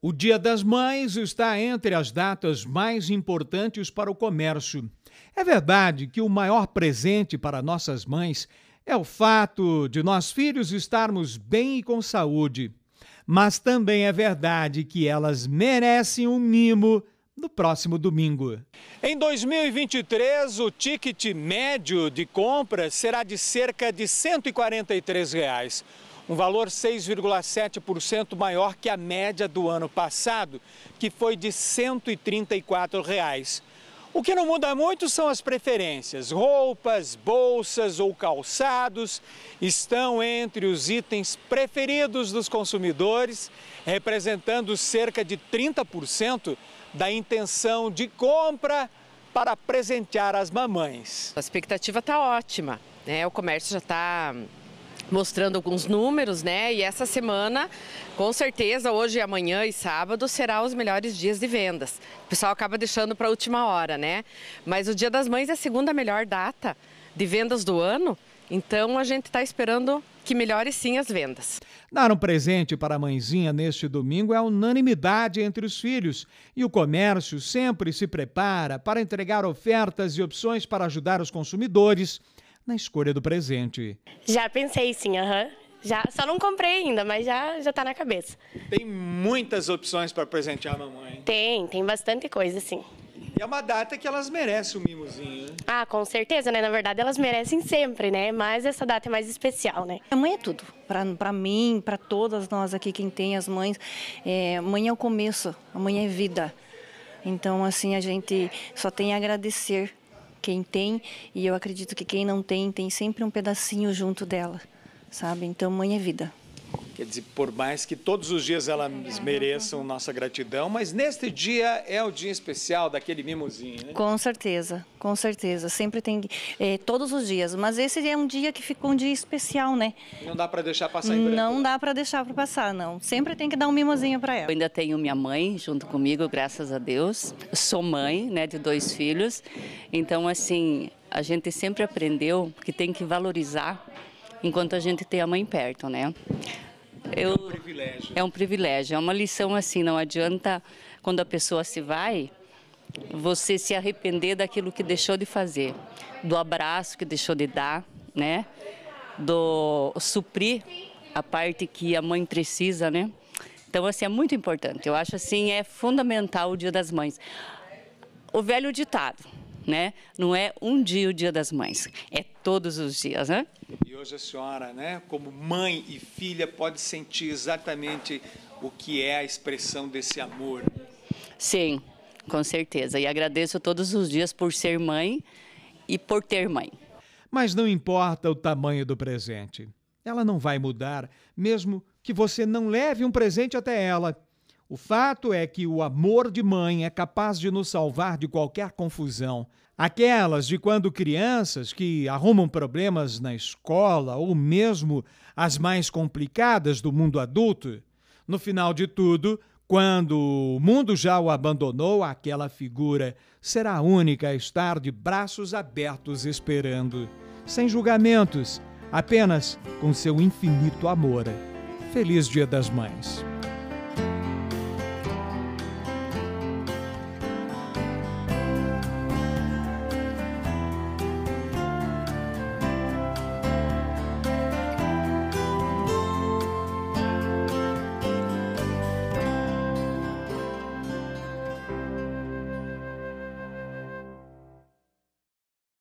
O Dia das Mães está entre as datas mais importantes para o comércio. É verdade que o maior presente para nossas mães é o fato de nós filhos estarmos bem e com saúde. Mas também é verdade que elas merecem um mimo no próximo domingo. Em 2023, o ticket médio de compra será de cerca de R$ 143. Reais um valor 6,7% maior que a média do ano passado, que foi de R$ 134. Reais. O que não muda muito são as preferências. Roupas, bolsas ou calçados estão entre os itens preferidos dos consumidores, representando cerca de 30% da intenção de compra para presentear as mamães. A expectativa está ótima, né? O comércio já está mostrando alguns números, né? E essa semana, com certeza, hoje, amanhã e sábado, será os melhores dias de vendas. O pessoal acaba deixando para a última hora, né? Mas o Dia das Mães é a segunda melhor data de vendas do ano, então a gente está esperando que melhore sim as vendas. Dar um presente para a mãezinha neste domingo é unanimidade entre os filhos e o comércio sempre se prepara para entregar ofertas e opções para ajudar os consumidores na escolha do presente. Já pensei sim, aham. Uhum. Já, só não comprei ainda, mas já já tá na cabeça. Tem muitas opções para presentear a mamãe. Tem, tem bastante coisa, sim. E é uma data que elas merecem o um mimozinho, né? Ah, com certeza, né? Na verdade, elas merecem sempre, né? Mas essa data é mais especial, né? A mãe é tudo. Para mim, para todas nós aqui, quem tem as mães, é, mãe é o começo, a mãe é vida. Então, assim, a gente só tem a agradecer quem tem, e eu acredito que quem não tem, tem sempre um pedacinho junto dela, sabe? Então, mãe é vida. Quer dizer, por mais que todos os dias elas mereçam nossa gratidão, mas neste dia é o dia especial daquele mimozinho. né? Com certeza, com certeza. Sempre tem, é, todos os dias. Mas esse é um dia que ficou um dia especial, né? Não dá para deixar passar em Não dá para deixar para passar, não. Sempre tem que dar um mimozinho para ela. Eu ainda tenho minha mãe junto comigo, graças a Deus. Sou mãe, né, de dois filhos. Então, assim, a gente sempre aprendeu que tem que valorizar enquanto a gente tem a mãe perto, né? Eu, é um privilégio. É um privilégio, é uma lição assim, não adianta quando a pessoa se vai, você se arrepender daquilo que deixou de fazer, do abraço que deixou de dar, né? Do suprir a parte que a mãe precisa, né? Então, assim, é muito importante. Eu acho, assim, é fundamental o Dia das Mães. O velho ditado, né? Não é um dia o Dia das Mães, é todos os dias, né? E hoje a senhora, né, como mãe e filha, pode sentir exatamente o que é a expressão desse amor. Sim, com certeza. E agradeço todos os dias por ser mãe e por ter mãe. Mas não importa o tamanho do presente. Ela não vai mudar, mesmo que você não leve um presente até ela. O fato é que o amor de mãe é capaz de nos salvar de qualquer confusão. Aquelas de quando crianças que arrumam problemas na escola ou mesmo as mais complicadas do mundo adulto. No final de tudo, quando o mundo já o abandonou, aquela figura será a única a estar de braços abertos esperando, sem julgamentos, apenas com seu infinito amor. Feliz Dia das Mães!